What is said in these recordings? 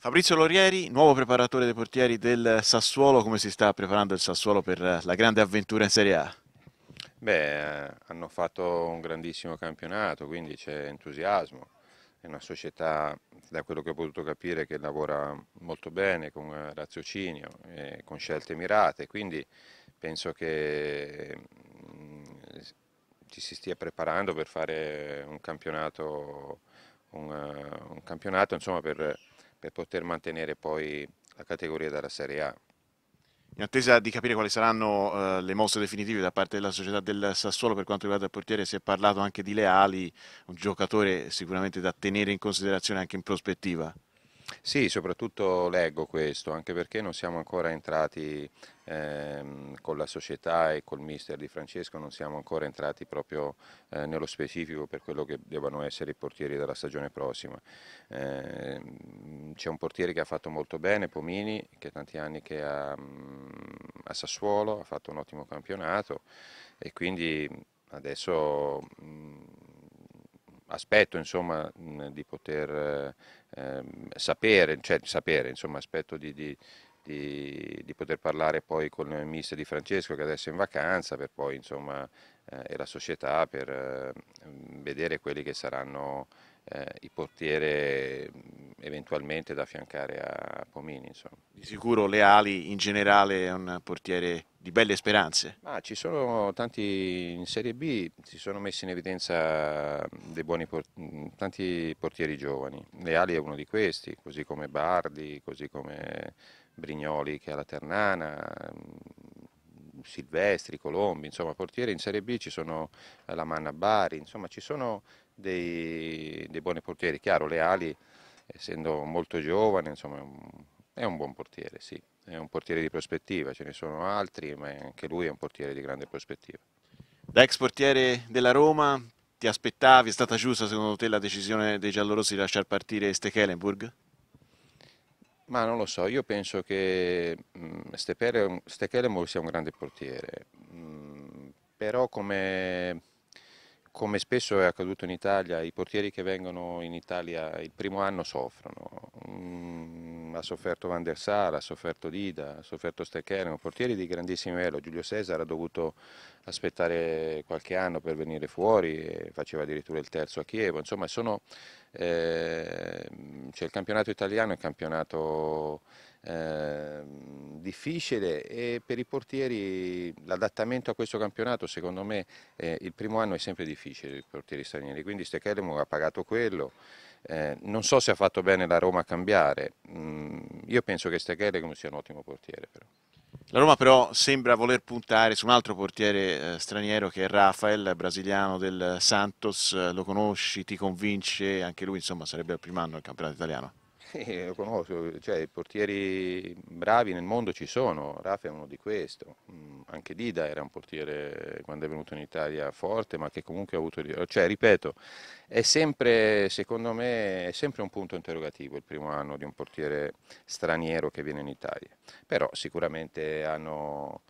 Fabrizio Lorieri, nuovo preparatore dei portieri del Sassuolo, come si sta preparando il Sassuolo per eh, la grande avventura in Serie A? Beh, hanno fatto un grandissimo campionato, quindi c'è entusiasmo. È una società, da quello che ho potuto capire, che lavora molto bene con eh, raziocinio, e con scelte mirate, quindi penso che mm, ci si stia preparando per fare un campionato, un, eh, un campionato insomma, per per poter mantenere poi la categoria dalla Serie A. In attesa di capire quali saranno eh, le mosse definitive da parte della società del Sassuolo per quanto riguarda il portiere, si è parlato anche di Leali, un giocatore sicuramente da tenere in considerazione anche in prospettiva. Sì, soprattutto leggo questo, anche perché non siamo ancora entrati ehm, con la società e col mister di Francesco, non siamo ancora entrati proprio eh, nello specifico per quello che devono essere i portieri della stagione prossima. Eh, C'è un portiere che ha fatto molto bene, Pomini, che tanti anni che ha, mm, a Sassuolo, ha fatto un ottimo campionato e quindi adesso... Mh, mm, aspetto insomma, di poter eh, sapere, cioè sapere, insomma, aspetto di, di, di, di, poter parlare poi con il mister di Francesco che adesso è in vacanza per poi insomma, eh, e la società per eh, vedere quelli che saranno eh, i portiere mm, eventualmente da affiancare a Pomini. Insomma. Di sicuro Leali in generale è un portiere di belle speranze. Ma ci sono tanti in Serie B, si sono messi in evidenza mm, portieri, mm, tanti portieri giovani. Leali è uno di questi, così come Bardi, così come Brignoli che è alla Ternana. Silvestri, Colombi, insomma portiere in Serie B, ci sono la Manna Bari, insomma ci sono dei, dei buoni portieri, chiaro Leali essendo molto giovane insomma, è un buon portiere, sì, è un portiere di prospettiva, ce ne sono altri ma anche lui è un portiere di grande prospettiva. Da ex portiere della Roma ti aspettavi, è stata giusta secondo te la decisione dei giallorossi di lasciare partire Stekelenburg? Ma non lo so, io penso che mhmm, Stekelemol sia un grande portiere, mh, mhmm, però come come spesso è accaduto in Italia, i portieri che vengono in Italia il primo anno soffrono. Mm, ha sofferto Van der Sar, ha sofferto Dida, ha sofferto Steccheren, portieri di grandissimo livello. Giulio Cesar ha dovuto aspettare qualche anno per venire fuori, faceva addirittura il terzo a Chievo. Insomma, sono, eh, cioè il campionato italiano è un campionato... Eh, difficile e per i portieri l'adattamento a questo campionato secondo me eh, il primo anno è sempre difficile per i portieri stranieri, quindi Stechelmo ha pagato quello, eh, non so se ha fatto bene la Roma a cambiare, mm, io penso che Stechelmo sia un ottimo portiere però. La Roma però sembra voler puntare su un altro portiere eh, straniero che è Rafael, brasiliano del Santos, lo conosci, ti convince, anche lui insomma sarebbe al primo anno del campionato italiano? Sì, eh, conosco, cioè, i portieri bravi nel mondo ci sono, Rafa è uno di questi, mm, anche Dida era un portiere quando è venuto in Italia forte, ma che comunque ha avuto... Cioè, ripeto, è sempre, secondo me, è sempre un punto interrogativo il primo anno di un portiere straniero che viene in Italia, però sicuramente hanno,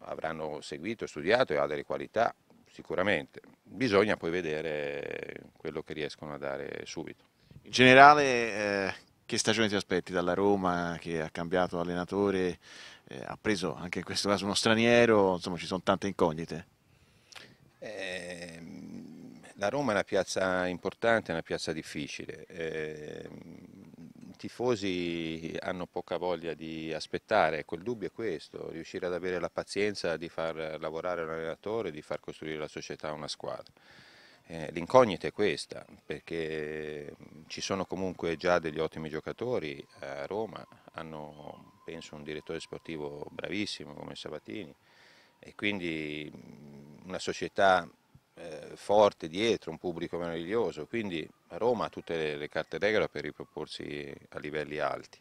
avranno seguito, studiato e ha delle qualità, sicuramente. Bisogna poi vedere quello che riescono a dare subito. In generale, eh, che stagione ti aspetti dalla Roma che ha cambiato allenatore, eh, ha preso anche in questo caso uno straniero, insomma ci sono tante incognite. Eh, la Roma è una piazza importante, è una piazza difficile. Ehm, I tifosi hanno poca voglia di aspettare, quel dubbio è questo, riuscire ad avere la pazienza di far lavorare un allenatore, di far costruire la società una squadra. Eh, l'incognita è questa, perché mm, ci sono comunque già degli ottimi giocatori a Roma, hanno penso un direttore sportivo bravissimo come Sabatini e quindi mm, una società eh, forte dietro, un pubblico meraviglioso, quindi Roma ha tutte le, le carte regola per riproporsi a livelli alti.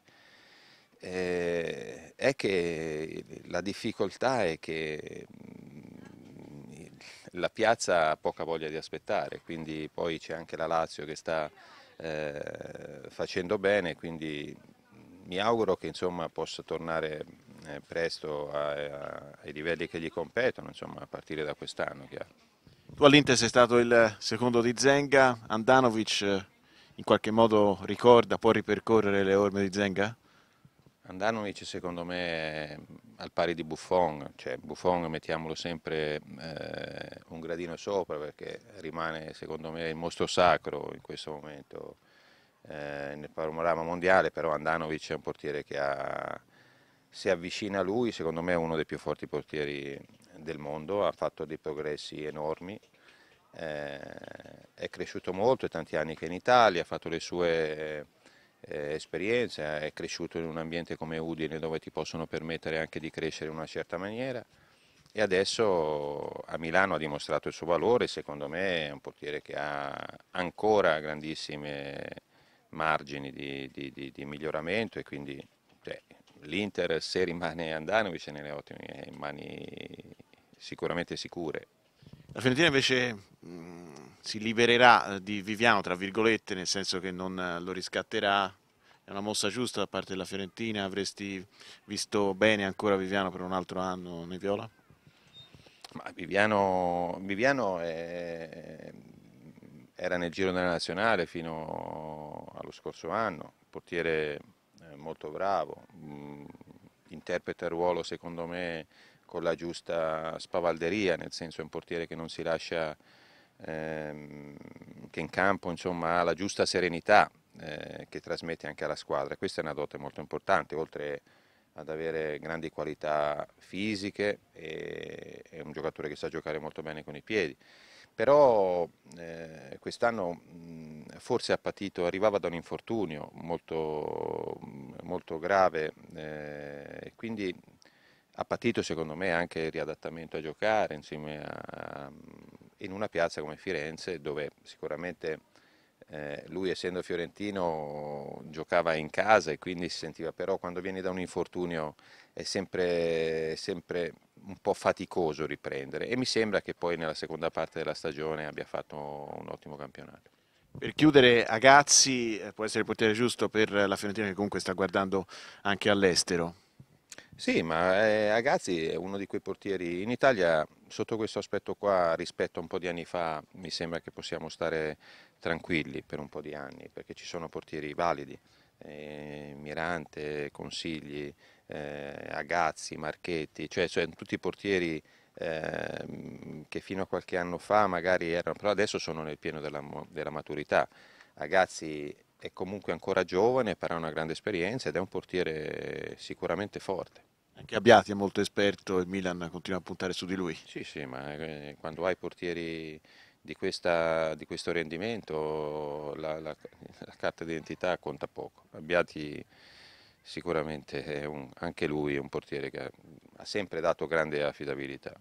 Eh, è che la difficoltà è che la piazza ha poca voglia di aspettare, quindi poi c'è anche la Lazio che sta eh, facendo bene, quindi mi auguro che insomma, possa tornare eh, presto a, a, ai livelli che gli competono, insomma, a partire da quest'anno. Tu all'Inter sei stato il secondo di Zenga, Andanovic eh, in qualche modo ricorda, può ripercorrere le orme di Zenga? Andanovic secondo me al pari di Buffon, cioè Buffon mettiamolo sempre eh, gradino sopra perché rimane secondo me il mostro sacro in questo momento eh, nel panorama mondiale, però Andanovic è un portiere che ha, si avvicina a lui, secondo me è uno dei più forti portieri del mondo, ha fatto dei progressi enormi, eh, è cresciuto molto, è tanti anni che è in Italia, ha fatto le sue eh, esperienze, è cresciuto in un ambiente come Udine dove ti possono permettere anche di crescere in una certa maniera e adesso a Milano ha dimostrato il suo valore, secondo me è un portiere che ha ancora grandissime margini di, di, di, di miglioramento e quindi cioè, l'Inter se rimane Andanovic nelle ottime mani sicuramente sicure. La Fiorentina invece mh, si libererà eh, di Viviano, tra virgolette, nel senso che non eh, lo riscatterà, è una mossa giusta da parte della Fiorentina, avresti visto bene ancora Viviano per un altro anno, nei Viola? Ma Viviano, Viviano è, eh, era nel giro della nazionale fino allo scorso anno, portiere eh, molto bravo, mm, interpreta il ruolo secondo me con la giusta spavalderia, nel senso è un portiere che non si lascia, ehm, che in campo insomma, ha la giusta serenità eh, che trasmette anche alla squadra. Questa è una dote molto importante, oltre ad avere grandi qualità fisiche e è un giocatore che sa giocare molto bene con i piedi, però eh, quest'anno forse ha patito, arrivava da un infortunio molto, molto grave eh, quindi ha patito secondo me anche il riadattamento a giocare insieme a, in una piazza come Firenze dove sicuramente eh, lui essendo fiorentino giocava in casa e quindi si sentiva però quando vieni da un infortunio è sempre, sempre un po' faticoso riprendere e mi sembra che poi nella seconda parte della stagione abbia fatto un ottimo campionato. Per chiudere, Agazzi eh, può essere il portiere giusto per la Fiorentina che comunque sta guardando anche all'estero? Sì, ma eh, Agazzi è uno di quei portieri in Italia, sotto questo aspetto qua rispetto a un po' di anni fa, mi sembra che possiamo stare tranquilli per un po' di anni, perché ci sono portieri validi, eh, Mirante, Consigli, eh, Agazzi, Marchetti, cioè, cioè tutti i portieri ehm, che fino a qualche anno fa magari erano, però adesso sono nel pieno della, della maturità. Agazzi è comunque ancora giovane, però ha una grande esperienza ed è un portiere sicuramente forte. Anche Abbiati è molto esperto il Milan continua a puntare su di lui. Sì, sì, ma eh, quando hai portieri di, questa, di questo rendimento la, la, la carta d'identità conta poco. Abbiati sicuramente un, anche lui è un portiere che ha sempre dato grande affidabilità.